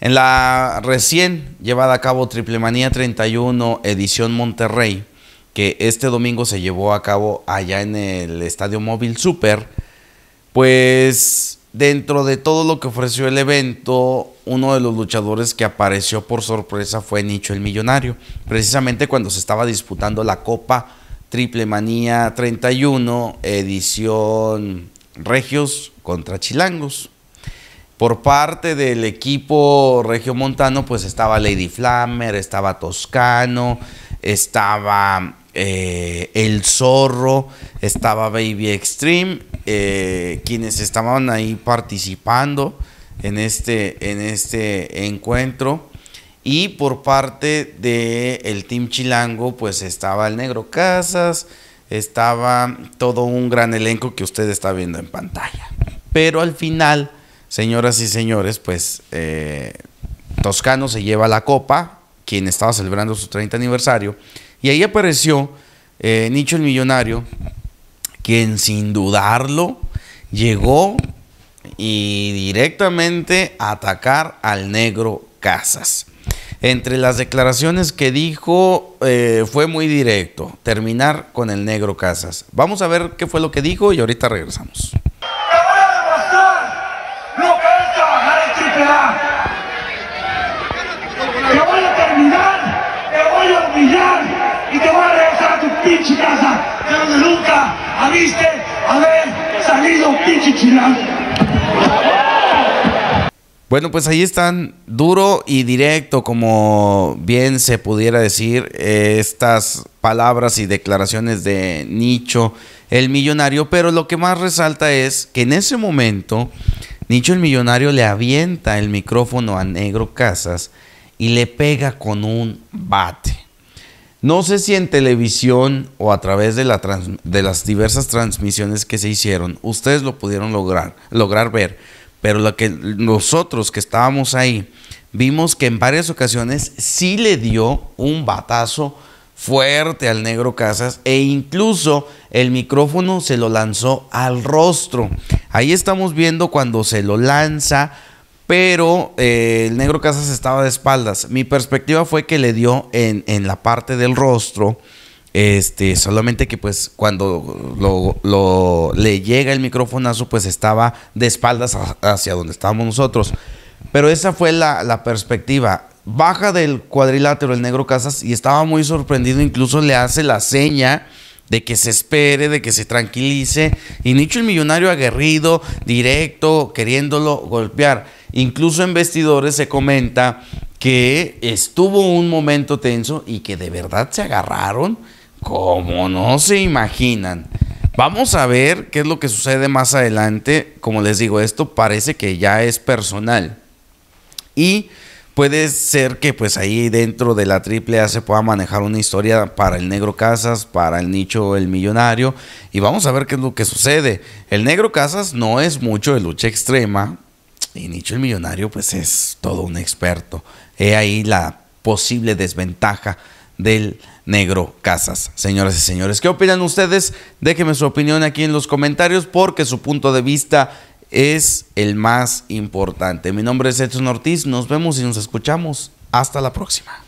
En la recién llevada a cabo Triple Manía 31 edición Monterrey, que este domingo se llevó a cabo allá en el Estadio Móvil Super, pues dentro de todo lo que ofreció el evento, uno de los luchadores que apareció por sorpresa fue Nicho el Millonario, precisamente cuando se estaba disputando la Copa Triple Manía 31, edición Regios contra Chilangos. Por parte del equipo Regio Montano pues estaba Lady Flammer, estaba Toscano, estaba eh, El Zorro, estaba Baby Extreme, eh, quienes estaban ahí participando en este, en este encuentro. Y por parte del el Team Chilango, pues estaba el Negro Casas, estaba todo un gran elenco que usted está viendo en pantalla. Pero al final, señoras y señores, pues eh, Toscano se lleva la copa, quien estaba celebrando su 30 aniversario, y ahí apareció eh, Nicho el Millonario, quien sin dudarlo llegó y directamente a atacar al negro Casas entre las declaraciones que dijo eh, fue muy directo, terminar con el negro Casas. Vamos a ver qué fue lo que dijo y ahorita regresamos. Te voy a demostrar lo a trabajar en A Te voy a terminar, te voy a humillar y te voy a regresar a tu pinche casa de donde nunca habiste haber salido pinche chilango. Bueno, pues ahí están, duro y directo, como bien se pudiera decir, eh, estas palabras y declaraciones de Nicho el Millonario, pero lo que más resalta es que en ese momento Nicho el Millonario le avienta el micrófono a Negro Casas y le pega con un bate. No sé si en televisión o a través de, la de las diversas transmisiones que se hicieron, ustedes lo pudieron lograr, lograr ver pero que nosotros que estábamos ahí vimos que en varias ocasiones sí le dio un batazo fuerte al negro Casas e incluso el micrófono se lo lanzó al rostro. Ahí estamos viendo cuando se lo lanza, pero eh, el negro Casas estaba de espaldas. Mi perspectiva fue que le dio en, en la parte del rostro este, solamente que pues cuando le llega el su pues estaba de espaldas hacia donde estábamos nosotros. Pero esa fue la, la perspectiva. Baja del cuadrilátero el negro Casas y estaba muy sorprendido, incluso le hace la seña de que se espere, de que se tranquilice. Y Nicho el millonario aguerrido, directo, queriéndolo golpear. Incluso en vestidores se comenta que estuvo un momento tenso y que de verdad se agarraron como no se imaginan. Vamos a ver qué es lo que sucede más adelante. Como les digo, esto parece que ya es personal. Y puede ser que pues ahí dentro de la AAA se pueda manejar una historia para el negro Casas, para el nicho el millonario. Y vamos a ver qué es lo que sucede. El negro Casas no es mucho de lucha extrema. Y Nicho el Millonario pues es todo un experto. He ahí la posible desventaja del Negro Casas. Señoras y señores, ¿qué opinan ustedes? Déjenme su opinión aquí en los comentarios porque su punto de vista es el más importante. Mi nombre es Edson Ortiz, nos vemos y nos escuchamos. Hasta la próxima.